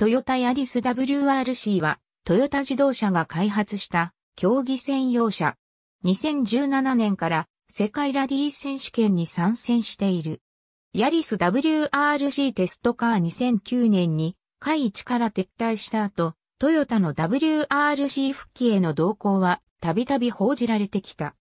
トヨタヤリス WRC は、トヨタ自動車が開発した競技専用車。2017年から世界ラリー選手権に参戦している。ヤリス WRC テストカー2009年に、会一から撤退した後、トヨタの WRC 復帰への動向は、たびたび報じられてきた。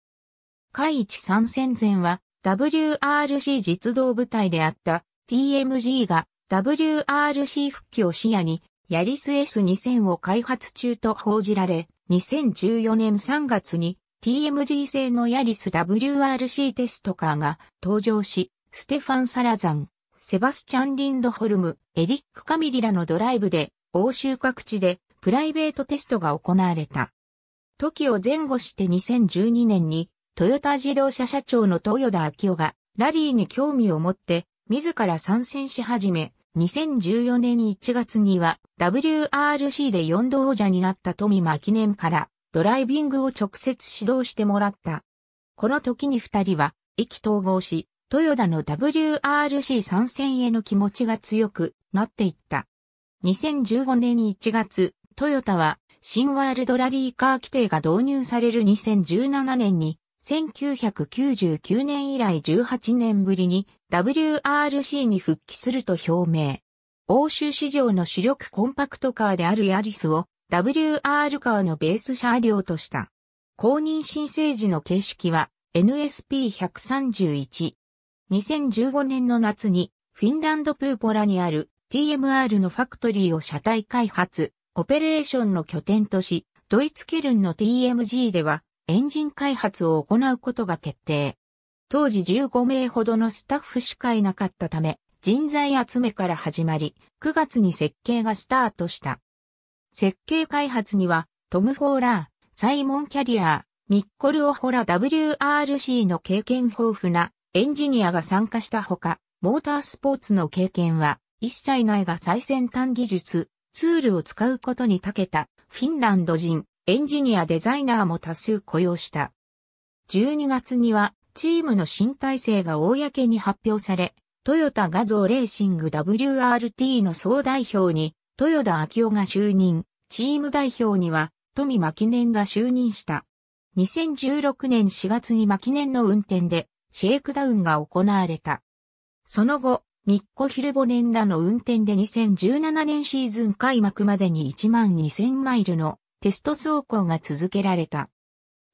会一参戦前は、WRC 実動部隊であった TMG が WRC 復帰を視野に、ヤリス S2000 を開発中と報じられ、2014年3月に TMG 製のヤリス WRC テストカーが登場し、ステファン・サラザン、セバスチャン・リンドホルム、エリック・カミリラのドライブで、欧州各地でプライベートテストが行われた。時を前後して2012年に、トヨタ自動車社長の豊田昭夫が、ラリーに興味を持って、自ら参戦し始め、2014年1月には WRC で4度王者になった富間記念からドライビングを直接指導してもらった。この時に二人は意気統合し、豊田の WRC 参戦への気持ちが強くなっていった。2015年1月、トヨタは新ワールドラリーカー規定が導入される2017年に1999年以来18年ぶりに WRC に復帰すると表明。欧州市場の主力コンパクトカーであるヤリスを WR カーのベース車両とした。公認申請時の形式は NSP131。2015年の夏にフィンランドプーポラにある TMR のファクトリーを車体開発、オペレーションの拠点とし、ドイツケルンの TMG ではエンジン開発を行うことが決定。当時15名ほどのスタッフしかいなかったため、人材集めから始まり、9月に設計がスタートした。設計開発には、トム・フォーラー、サイモン・キャリアー、ミッコル・オホラ WRC の経験豊富なエンジニアが参加したほか、モータースポーツの経験は、一切ないが最先端技術、ツールを使うことに長けた、フィンランド人、エンジニアデザイナーも多数雇用した。12月にはチームの新体制が公に発表され、トヨタ画像レーシング WRT の総代表に、豊田昭夫が就任、チーム代表には、富牧年が就任した。2016年4月に牧年の運転で、シェイクダウンが行われた。その後、ミッコ・ヒルボネンらの運転で2017年シーズン開幕までに1万2000マイルのテスト走行が続けられた。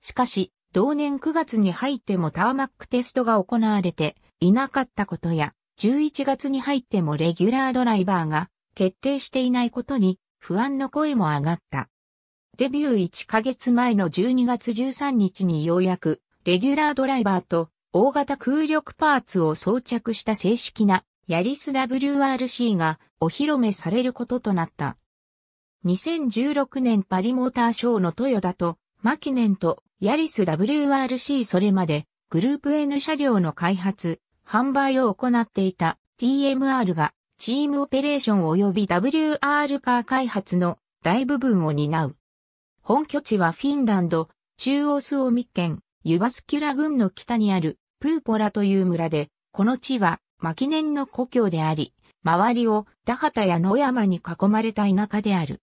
しかし、同年9月に入ってもターマックテストが行われていなかったことや、11月に入ってもレギュラードライバーが決定していないことに不安の声も上がった。デビュー1ヶ月前の12月13日にようやくレギュラードライバーと大型空力パーツを装着した正式なヤリス WRC がお披露目されることとなった。2016年パリモーターショーの豊田とマキネンとヤリス WRC それまでグループ N 車両の開発、販売を行っていた TMR がチームオペレーション及び WR カー開発の大部分を担う。本拠地はフィンランド、中央スオミ県、ユバスキュラ郡の北にあるプーポラという村で、この地はマ年の故郷であり、周りを田畑や野山に囲まれた田舎である。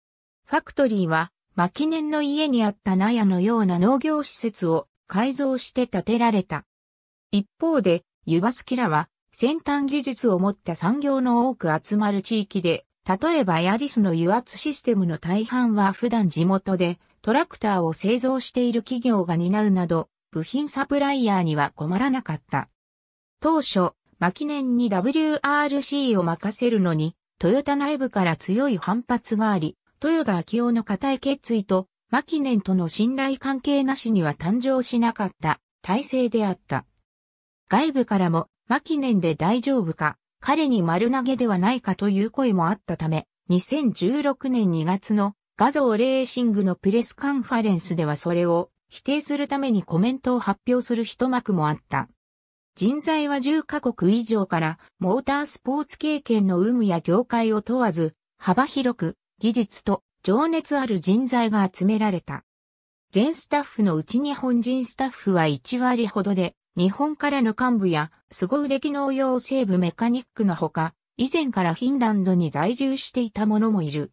ファクトリーは巻年の家にあった納屋のような農業施設を改造して建てられた。一方で、ユバスキラは先端技術を持った産業の多く集まる地域で、例えばヤリスの油圧システムの大半は普段地元でトラクターを製造している企業が担うなど、部品サプライヤーには困らなかった。当初、巻年に WRC を任せるのに、トヨタ内部から強い反発があり、豊田昭夫の固い決意と、マキネンとの信頼関係なしには誕生しなかった体制であった。外部からも、マキネンで大丈夫か、彼に丸投げではないかという声もあったため、2016年2月の画像レーシングのプレスカンファレンスではそれを否定するためにコメントを発表する一幕もあった。人材は10カ国以上からモータースポーツ経験の有無や業界を問わず幅広く技術と情熱ある人材が集められた。全スタッフのうち日本人スタッフは1割ほどで、日本からの幹部や凄腕機能用西部メカニックのほか、以前からフィンランドに在住していた者もいる。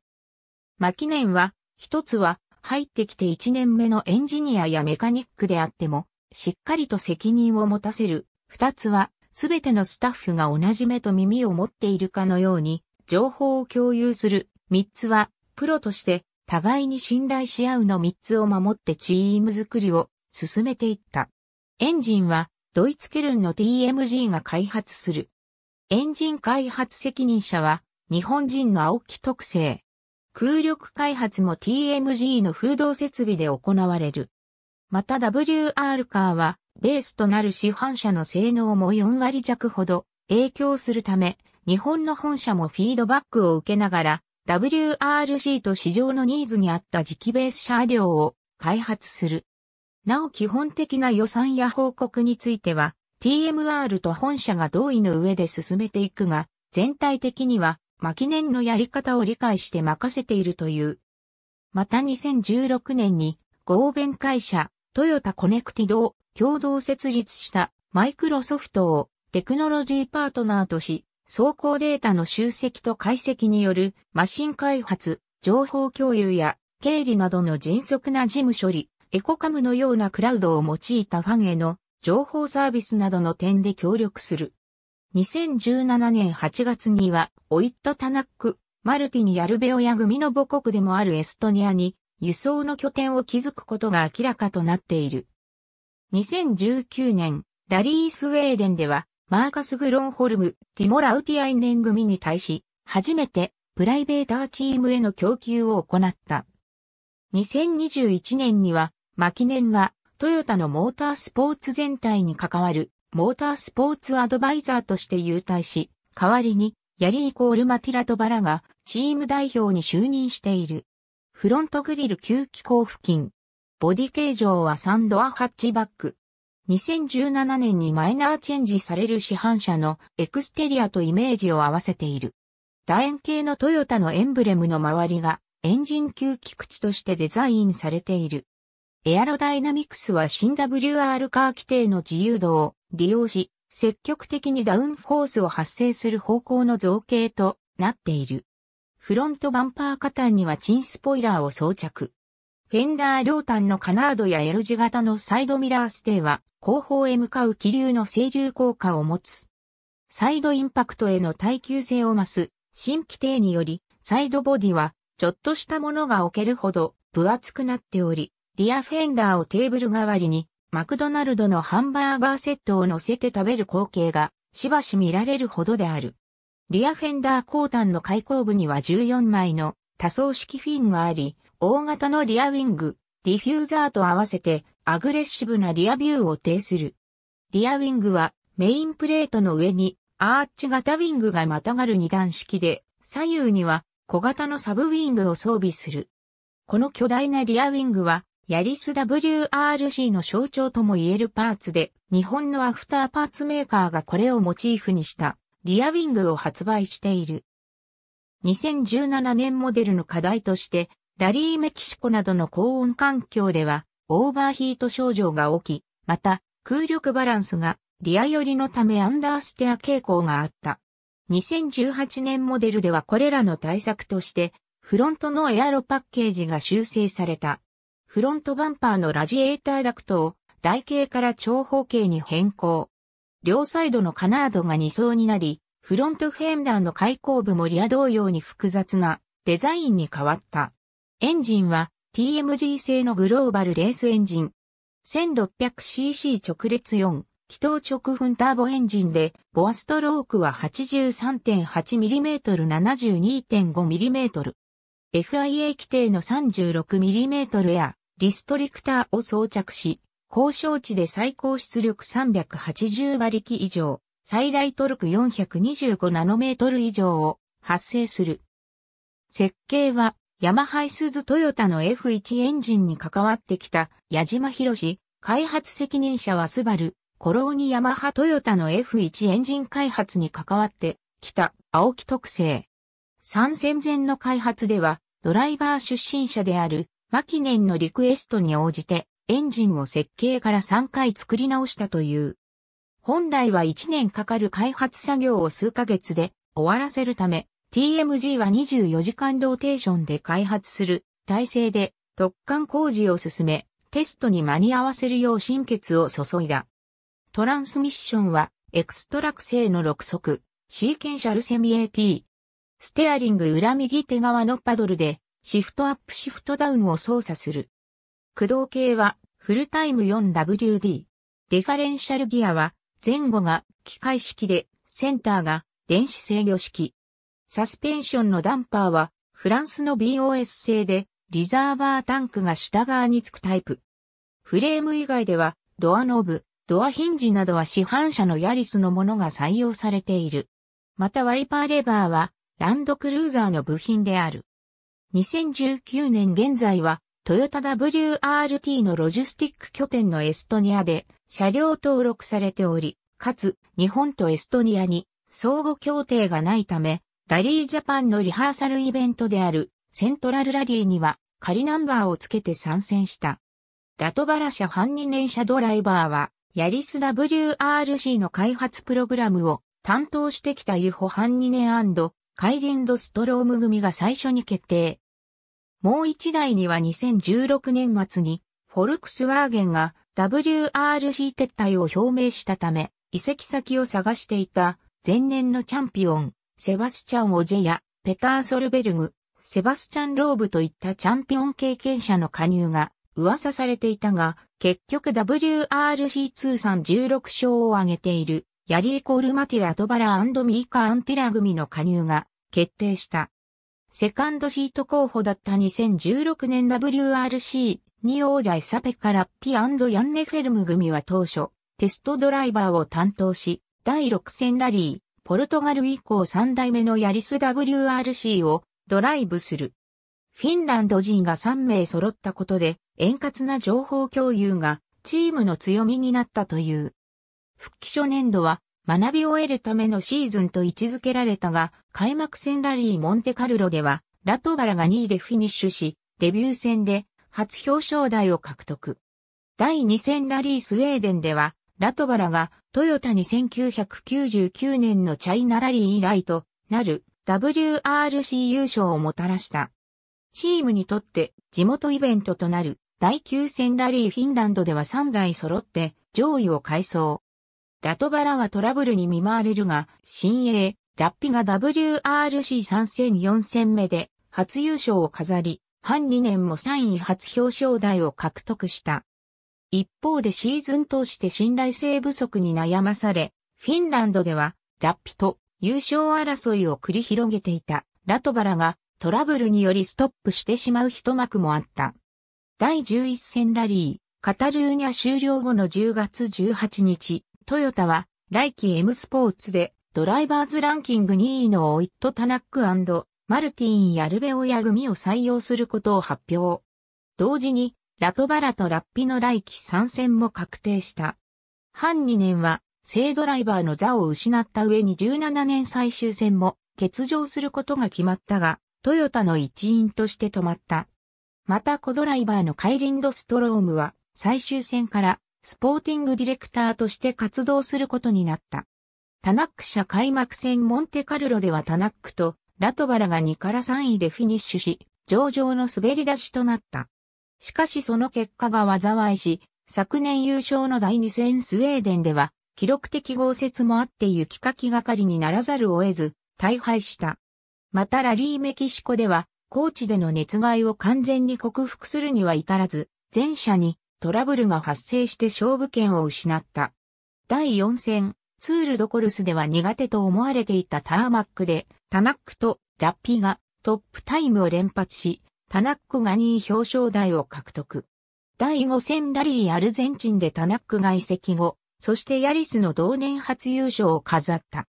マキネンは、一つは入ってきて1年目のエンジニアやメカニックであっても、しっかりと責任を持たせる。二つは、すべてのスタッフが同じ目と耳を持っているかのように、情報を共有する3つは、プロとして、互いに信頼し合うの3つを守ってチーム作りを進めていった。エンジンは、ドイツケルンの TMG が開発する。エンジン開発責任者は、日本人の青木特性。空力開発も TMG の風洞設備で行われる。また WR カーは、ベースとなる市販車の性能も4割弱ほど影響するため、日本の本社もフィードバックを受けながら、WRC と市場のニーズに合った磁期ベース車両を開発する。なお基本的な予算や報告については TMR と本社が同意の上で進めていくが、全体的には、巻年のやり方を理解して任せているという。また2016年に、合弁会社、トヨタコネクティドを共同設立したマイクロソフトをテクノロジーパートナーとし、走行データの集積と解析によるマシン開発、情報共有や経理などの迅速な事務処理、エコカムのようなクラウドを用いたファンへの情報サービスなどの点で協力する。2017年8月には、オイット・タナック、マルティニ・ヤルベオヤ組の母国でもあるエストニアに輸送の拠点を築くことが明らかとなっている。2019年、ラリー・スウェーデンでは、マーカス・グロンホルム、ティモ・ラウティアイネン組に対し、初めてプライベーターチームへの供給を行った。2021年には、マキネンはトヨタのモータースポーツ全体に関わるモータースポーツアドバイザーとして優待し、代わりにヤリー・コール・マティラトバラがチーム代表に就任している。フロントグリル吸気口付近。ボディ形状はサンドアハッチバック。2017年にマイナーチェンジされる市販車のエクステリアとイメージを合わせている。楕円形のトヨタのエンブレムの周りがエンジン吸気口としてデザインされている。エアロダイナミクスは新 WR カー規定の自由度を利用し、積極的にダウンフォースを発生する方向の造形となっている。フロントバンパー下端にはチンスポイラーを装着。フェンダー両端のカナードや L 字型のサイドミラーステーは、後方へ向かう気流の整流効果を持つ。サイドインパクトへの耐久性を増す、新規定により、サイドボディは、ちょっとしたものが置けるほど、分厚くなっており、リアフェンダーをテーブル代わりに、マクドナルドのハンバーガーセットを乗せて食べる光景が、しばし見られるほどである。リアフェンダー後端の開口部には14枚の多層式フィンがあり、大型のリアウィング、ディフューザーと合わせてアグレッシブなリアビューを呈する。リアウィングはメインプレートの上にアーチ型ウィングがまたがる二段式で左右には小型のサブウィングを装備する。この巨大なリアウィングはヤリス WRC の象徴とも言えるパーツで日本のアフターパーツメーカーがこれをモチーフにしたリアウィングを発売している。2017年モデルの課題としてラリーメキシコなどの高温環境では、オーバーヒート症状が起き、また、空力バランスが、リア寄りのためアンダーステア傾向があった。2018年モデルではこれらの対策として、フロントのエアロパッケージが修正された。フロントバンパーのラジエーターダクトを台形から長方形に変更。両サイドのカナードが2層になり、フロントフェンダーの開口部もリア同様に複雑なデザインに変わった。エンジンは TMG 製のグローバルレースエンジン。1600cc 直列4、気筒直噴ターボエンジンで、ボアストロークは 83.8mm72.5mm。FIA 規定の 36mm やリストリクターを装着し、高渉値で最高出力380馬力以上、最大トルク425ナノメートル以上を発生する。設計はヤマハイスズトヨタの F1 エンジンに関わってきた矢島博士、開発責任者はスバル、コローニヤマハトヨタの F1 エンジン開発に関わってきた青木特製。参戦前の開発では、ドライバー出身者である、マキネンのリクエストに応じて、エンジンを設計から3回作り直したという。本来は1年かかる開発作業を数ヶ月で終わらせるため、TMG は24時間ローテーションで開発する体制で突貫工事を進め、テストに間に合わせるよう心血を注いだ。トランスミッションはエクストラク製の6速、シーケンシャルセミ AT。ステアリング裏右手側のパドルでシフトアップシフトダウンを操作する。駆動系はフルタイム 4WD。ディファレンシャルギアは前後が機械式でセンターが電子制御式。サスペンションのダンパーは、フランスの BOS 製で、リザーバータンクが下側につくタイプ。フレーム以外では、ドアノブ、ドアヒンジなどは市販車のヤリスのものが採用されている。またワイパーレバーは、ランドクルーザーの部品である。2019年現在は、トヨタ WRT のロジスティック拠点のエストニアで車両登録されており、かつ日本とエストニアに相互協定がないため、ラリージャパンのリハーサルイベントであるセントラルラリーには仮ナンバーをつけて参戦した。ラトバラ社半二年車ドライバーは、ヤリス WRC の開発プログラムを担当してきたユホ・半二年カイリンド・ストローム組が最初に決定。もう一台には2016年末にフォルクスワーゲンが WRC 撤退を表明したため移籍先を探していた前年のチャンピオンセバスチャン・オジェやペター・ソルベルグ、セバスチャン・ローブといったチャンピオン経験者の加入が噂されていたが、結局 WRC 通算16勝を挙げている、ヤリエコール・マティラ・トバラミーカ・アンティラ組の加入が決定した。セカンドシート候補だった2016年 WRC に王者エサペカラッピヤンネフェルム組は当初、テストドライバーを担当し、第6戦ラリー、ポルトガル以降3代目のヤリス WRC をドライブする。フィンランド人が3名揃ったことで、円滑な情報共有がチームの強みになったという。復帰初年度は学び終えるためのシーズンと位置づけられたが、開幕戦ラリーモンテカルロでは、ラトバラが2位でフィニッシュし、デビュー戦で初表彰台を獲得。第2戦ラリースウェーデンでは、ラトバラがトヨタに1999年のチャイナラリー以来となる WRC 優勝をもたらした。チームにとって地元イベントとなる第9戦ラリーフィンランドでは3台揃って上位を改装。ラトバラはトラブルに見舞われるが、新鋭、ラッピが WRC3 戦4戦目で初優勝を飾り、半2年も3位初表彰台を獲得した。一方でシーズン通して信頼性不足に悩まされ、フィンランドでは、ラッピと優勝争いを繰り広げていたラトバラがトラブルによりストップしてしまう一幕もあった。第11戦ラリー、カタルーニャ終了後の10月18日、トヨタは来季 M スポーツでドライバーズランキング2位のオイット・タナックマルティン・ヤルベオヤ組を採用することを発表。同時にラトバラとラッピの来季参戦も確定した。半2年は、正ドライバーの座を失った上に17年最終戦も欠場することが決まったが、トヨタの一員として止まった。またコドライバーのカイリンド・ストロームは最終戦からスポーティングディレクターとして活動することになった。タナック社開幕戦モンテカルロではタナックとラトバラが2から3位でフィニッシュし、上々の滑り出しとなった。しかしその結果が災いし、昨年優勝の第2戦スウェーデンでは、記録的豪雪もあって雪かきがかりにならざるを得ず、大敗した。またラリーメキシコでは、高地での熱害を完全に克服するには至らず、前者にトラブルが発生して勝負権を失った。第4戦、ツールドコルスでは苦手と思われていたターマックで、タナックとラッピがトップタイムを連発し、タナックが2位表彰台を獲得。第5戦ラリーアルゼンチンでタナックが移籍後、そしてヤリスの同年初優勝を飾った。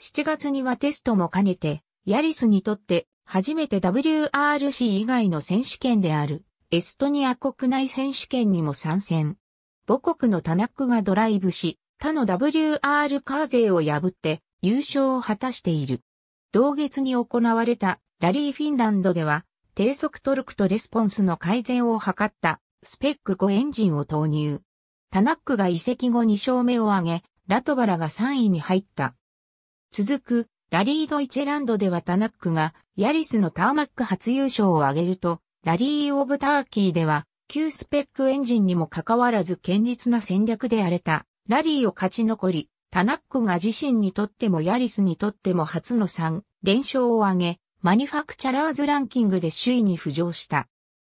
7月にはテストも兼ねて、ヤリスにとって初めて WRC 以外の選手権であるエストニア国内選手権にも参戦。母国のタナックがドライブし、他の WR カーーを破って優勝を果たしている。同月に行われたラリーフィンランドでは低速トルクとレスポンスの改善を図ったスペック5エンジンを投入。タナックが移籍後2勝目を挙げ、ラトバラが3位に入った。続く、ラリードイチェランドではタナックが、ヤリスのターマック初優勝を挙げると、ラリーオブターキーでは、旧スペックエンジンにもかかわらず堅実な戦略で荒れた、ラリーを勝ち残り、タナックが自身にとってもヤリスにとっても初の3連勝を挙げ、マニュファクチャラーズランキングで首位に浮上した。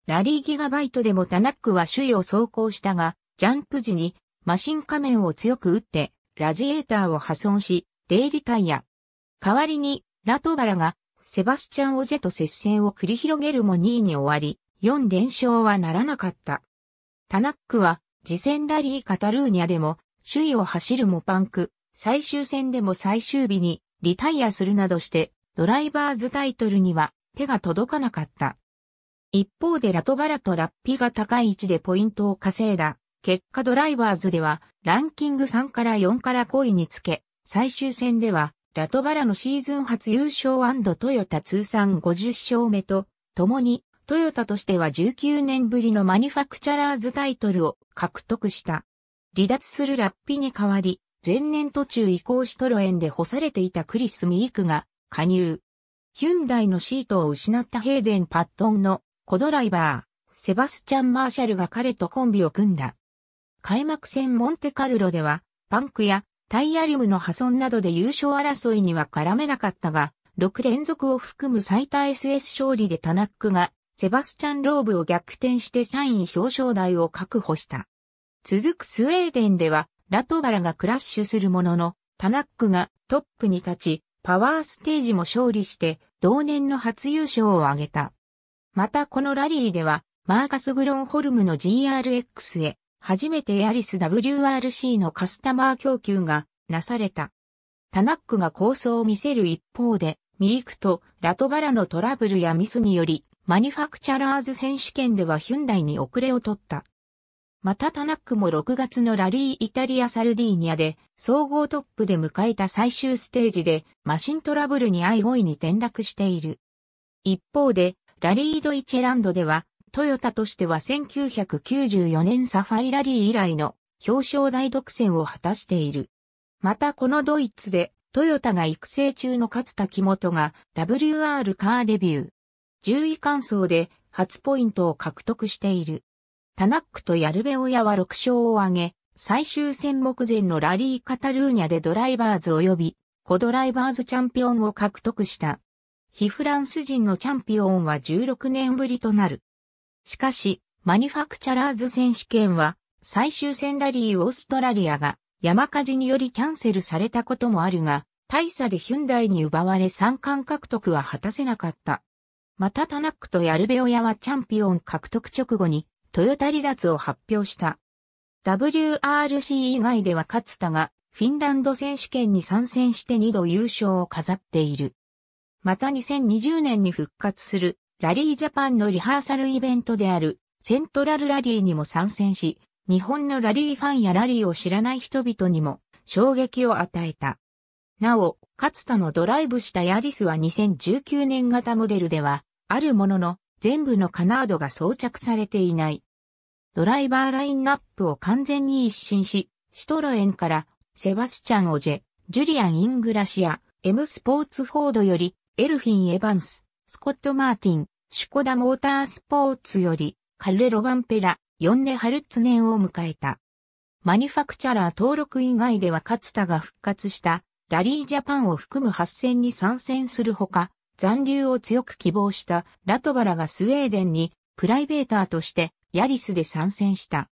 ラリーギガバイトでもタナックは首位を走行したが、ジャンプ時にマシン仮面を強く打って、ラジエーターを破損し、デイリタイア。代わりに、ラトバラが、セバスチャン・オジェと接戦を繰り広げるも2位に終わり、4連勝はならなかった。タナックは、次戦ラリーカタルーニャでも、首位を走るモパンク、最終戦でも最終日に、リタイアするなどして、ドライバーズタイトルには手が届かなかった。一方でラトバラとラッピが高い位置でポイントを稼いだ。結果ドライバーズではランキング3から4から5位につけ、最終戦ではラトバラのシーズン初優勝トヨタ通算50勝目と、共にトヨタとしては19年ぶりのマニファクチャラーズタイトルを獲得した。離脱するラッピに代わり、前年途中移行しトロエンで干されていたクリス・ミークが加入。ヒュンダイのシートを失ったヘイデン・パットンのコドライバー、セバスチャン・マーシャルが彼とコンビを組んだ。開幕戦モンテカルロでは、パンクやタイヤリムの破損などで優勝争いには絡めなかったが、6連続を含む最多 SS 勝利でタナックが、セバスチャン・ローブを逆転して3位表彰台を確保した。続くスウェーデンでは、ラトバラがクラッシュするものの、タナックがトップに立ち、パワーステージも勝利して同年の初優勝を挙げた。またこのラリーではマーカス・グロンホルムの GRX へ初めてヤリス WRC のカスタマー供給がなされた。タナックが構想を見せる一方でミークとラトバラのトラブルやミスによりマニファクチャラーズ選手権ではヒュンダイに遅れを取った。またタナックも6月のラリーイタリアサルディーニャで総合トップで迎えた最終ステージでマシントラブルに相5位に転落している。一方でラリードイチェランドではトヨタとしては1994年サファリラリー以来の表彰台独占を果たしている。またこのドイツでトヨタが育成中の勝田木本が WR カーデビュー。10位完走で初ポイントを獲得している。タナックとヤルベオヤは6勝を挙げ、最終戦目前のラリーカタルーニャでドライバーズ及び、コドライバーズチャンピオンを獲得した。非フランス人のチャンピオンは16年ぶりとなる。しかし、マニファクチャラーズ選手権は、最終戦ラリーオーストラリアが山火事によりキャンセルされたこともあるが、大差でヒュンダイに奪われ三冠獲得は果たせなかった。またタナックとヤルベオヤはチャンピオン獲得直後にトヨタ離脱を発表した。WRC 以外では勝田がフィンランド選手権に参戦して2度優勝を飾っている。また2020年に復活するラリージャパンのリハーサルイベントであるセントラルラリーにも参戦し、日本のラリーファンやラリーを知らない人々にも衝撃を与えた。なお、勝田のドライブしたヤリスは2019年型モデルでは、あるものの、全部のカナードが装着されていない。ドライバーラインナップを完全に一新し、シトロエンからセバスチャン・オジェ、ジュリアン・イングラシア、M スポーツフォードより、エルフィン・エヴァンス、スコット・マーティン、シュコダ・モータースポーツより、カルレ・ロバンペラ、ヨンネ・ハルツネンを迎えた。マニファクチャラー登録以外では勝田が復活した、ラリージャパンを含む8戦に参戦するほか、残留を強く希望したラトバラがスウェーデンにプライベーターとしてヤリスで参戦した。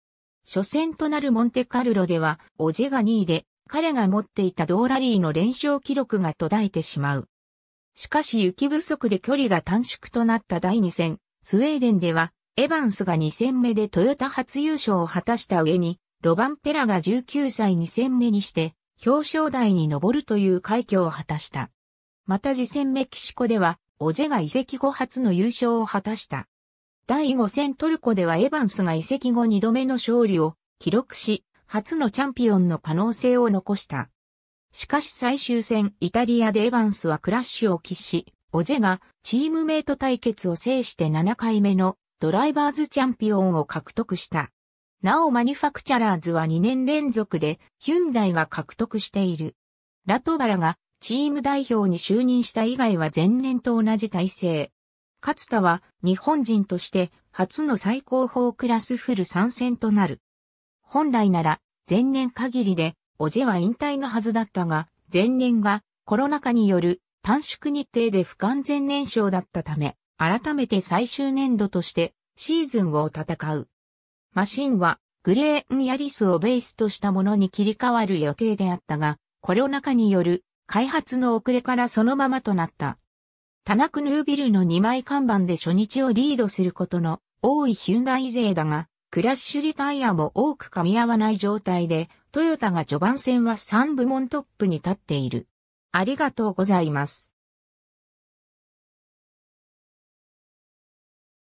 初戦となるモンテカルロではオジェが2位で彼が持っていたドーラリーの連勝記録が途絶えてしまう。しかし雪不足で距離が短縮となった第2戦、スウェーデンではエバンスが2戦目でトヨタ初優勝を果たした上にロバンペラが19歳2戦目にして表彰台に上るという快挙を果たした。また次戦メキシコでは、オジェが移籍後初の優勝を果たした。第5戦トルコではエヴァンスが移籍後2度目の勝利を記録し、初のチャンピオンの可能性を残した。しかし最終戦イタリアでエヴァンスはクラッシュを喫し、オジェがチームメイト対決を制して7回目のドライバーズチャンピオンを獲得した。なおマニファクチャラーズは2年連続でヒュンダイが獲得している。ラトバラがチーム代表に就任した以外は前年と同じ体制。勝田は日本人として初の最高峰クラスフル参戦となる。本来なら前年限りでオジェは引退のはずだったが、前年がコロナ禍による短縮日程で不完全燃焼だったため、改めて最終年度としてシーズンを戦う。マシンはグレーン・ヤリスをベースとしたものに切り替わる予定であったが、コロナ禍による開発の遅れからそのままとなった。タナクヌービルの2枚看板で初日をリードすることの多いヒュンダイ勢だが、クラッシュリタイアも多く噛み合わない状態で、トヨタが序盤戦は3部門トップに立っている。ありがとうございます。